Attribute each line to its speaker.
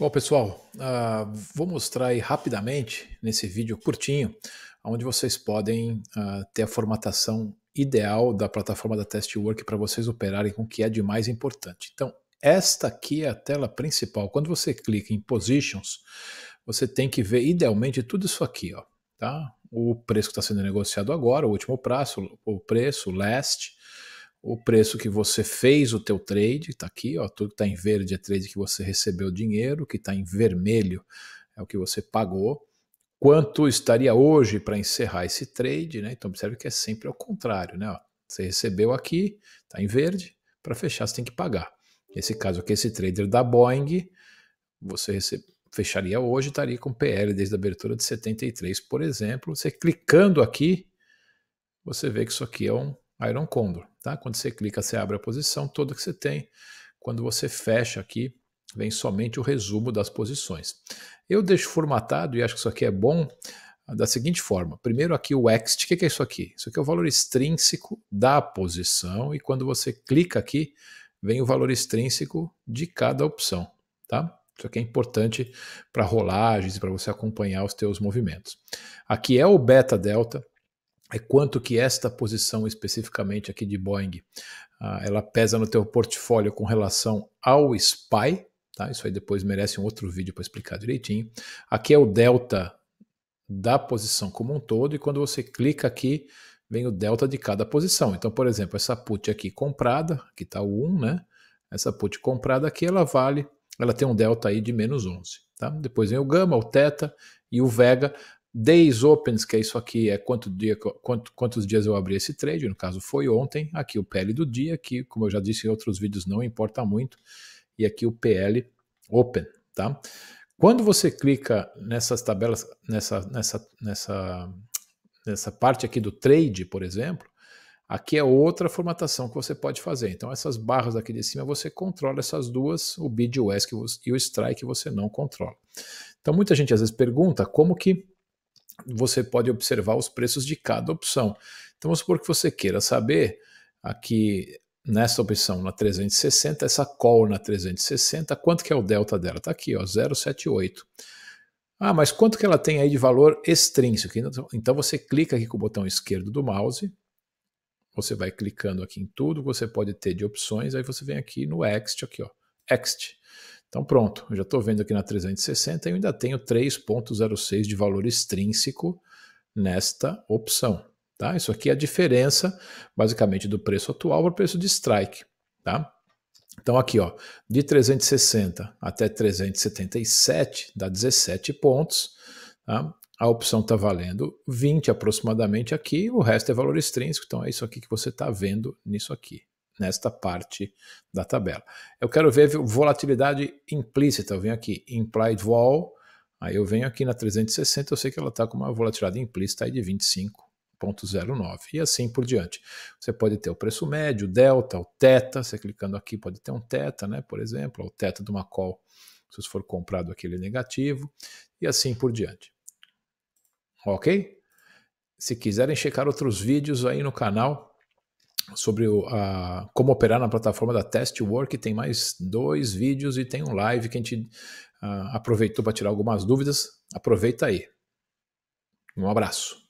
Speaker 1: Bom, pessoal, uh, vou mostrar aí rapidamente nesse vídeo curtinho, onde vocês podem uh, ter a formatação ideal da plataforma da Testwork para vocês operarem com o que é de mais importante. Então, esta aqui é a tela principal. Quando você clica em Positions, você tem que ver idealmente tudo isso aqui, ó, tá? O preço que está sendo negociado agora, o último prazo, o preço, o last, o preço que você fez o teu trade, está aqui, ó, tudo que está em verde é trade que você recebeu dinheiro, que está em vermelho é o que você pagou, quanto estaria hoje para encerrar esse trade, né? Então observe que é sempre ao contrário, né? Ó, você recebeu aqui, está em verde, para fechar você tem que pagar. Nesse caso aqui, esse trader da Boeing, você fecharia hoje, estaria com PL desde a abertura de 73, por exemplo. Você clicando aqui, você vê que isso aqui é um Iron Condor. Tá? Quando você clica, você abre a posição toda que você tem. Quando você fecha aqui, vem somente o resumo das posições. Eu deixo formatado e acho que isso aqui é bom da seguinte forma. Primeiro aqui o ext, o que é isso aqui? Isso aqui é o valor extrínseco da posição e quando você clica aqui, vem o valor extrínseco de cada opção, tá? Isso aqui é importante para rolagens e para você acompanhar os teus movimentos. Aqui é o beta delta, é quanto que esta posição especificamente aqui de Boeing, uh, ela pesa no teu portfólio com relação ao SPY, tá? Isso aí depois merece um outro vídeo para explicar direitinho. Aqui é o delta da posição como um todo e quando você clica aqui, vem o delta de cada posição. Então, por exemplo, essa put aqui comprada, que está o 1, né? Essa put comprada aqui, ela vale, ela tem um delta aí de menos 11, tá? Depois vem o gama, o teta e o vega. Days opens, que é isso aqui, é quanto dia, quanto, quantos dias eu abri esse trade, no caso foi ontem, aqui o PL do dia, que como eu já disse em outros vídeos não importa muito, e aqui o PL open, tá? Quando você clica nessas tabelas, nessa, nessa, nessa, nessa parte aqui do trade, por exemplo, aqui é outra formatação que você pode fazer. Então essas barras aqui de cima você controla essas duas, o bid e o ask e o strike você não controla. Então muita gente às vezes pergunta como que você pode observar os preços de cada opção. Então vamos supor que você queira saber aqui nessa opção na 360, essa call na 360, quanto que é o delta dela? Está aqui, ó, 078. Ah, mas quanto que ela tem aí de valor extrínseco? Então, então você clica aqui com o botão esquerdo do mouse, você vai clicando aqui em tudo, você pode ter de opções, aí você vem aqui no Ext, aqui ó, Ext. Então pronto, eu já estou vendo aqui na 360 e ainda tenho 3.06 de valor extrínseco nesta opção. Tá? Isso aqui é a diferença, basicamente, do preço atual para o preço de strike. Tá? Então aqui, ó, de 360 até 377 dá 17 pontos. Tá? A opção está valendo 20 aproximadamente aqui, o resto é valor extrínseco, então é isso aqui que você está vendo nisso aqui nesta parte da tabela. Eu quero ver volatilidade implícita, eu venho aqui, implied vol, aí eu venho aqui na 360, eu sei que ela está com uma volatilidade implícita aí de 25,09 e assim por diante. Você pode ter o preço médio, o delta, o teta, você clicando aqui pode ter um teta, né, por exemplo, o teta de uma call, se for comprado aquele negativo e assim por diante. Ok? Se quiserem checar outros vídeos aí no canal, sobre o, a, como operar na plataforma da Testwork. Tem mais dois vídeos e tem um live que a gente a, ah, aproveitou para tirar algumas dúvidas. Aproveita aí. Um abraço.